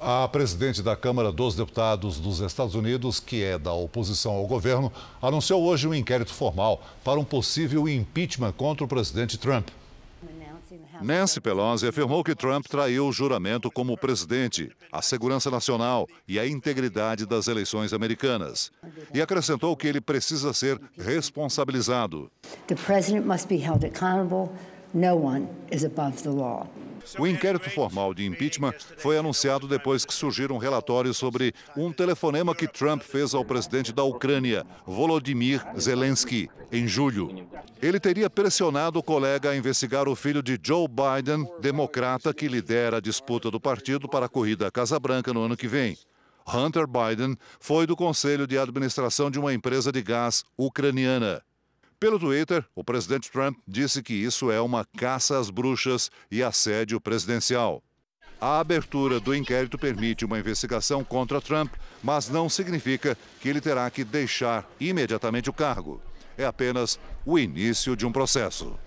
A presidente da Câmara dos Deputados dos Estados Unidos, que é da oposição ao governo, anunciou hoje um inquérito formal para um possível impeachment contra o presidente Trump. Nancy Pelosi afirmou que Trump traiu o juramento como presidente, a segurança nacional e a integridade das eleições americanas. E acrescentou que ele precisa ser responsabilizado. The president must be held accountable. No one is above the law. O inquérito formal de impeachment foi anunciado depois que surgiram um relatórios sobre um telefonema que Trump fez ao presidente da Ucrânia, Volodymyr Zelensky, em julho. Ele teria pressionado o colega a investigar o filho de Joe Biden, democrata que lidera a disputa do partido para a corrida à Casa Branca no ano que vem. Hunter Biden foi do conselho de administração de uma empresa de gás ucraniana. Pelo Twitter, o presidente Trump disse que isso é uma caça às bruxas e assédio presidencial. A abertura do inquérito permite uma investigação contra Trump, mas não significa que ele terá que deixar imediatamente o cargo. É apenas o início de um processo.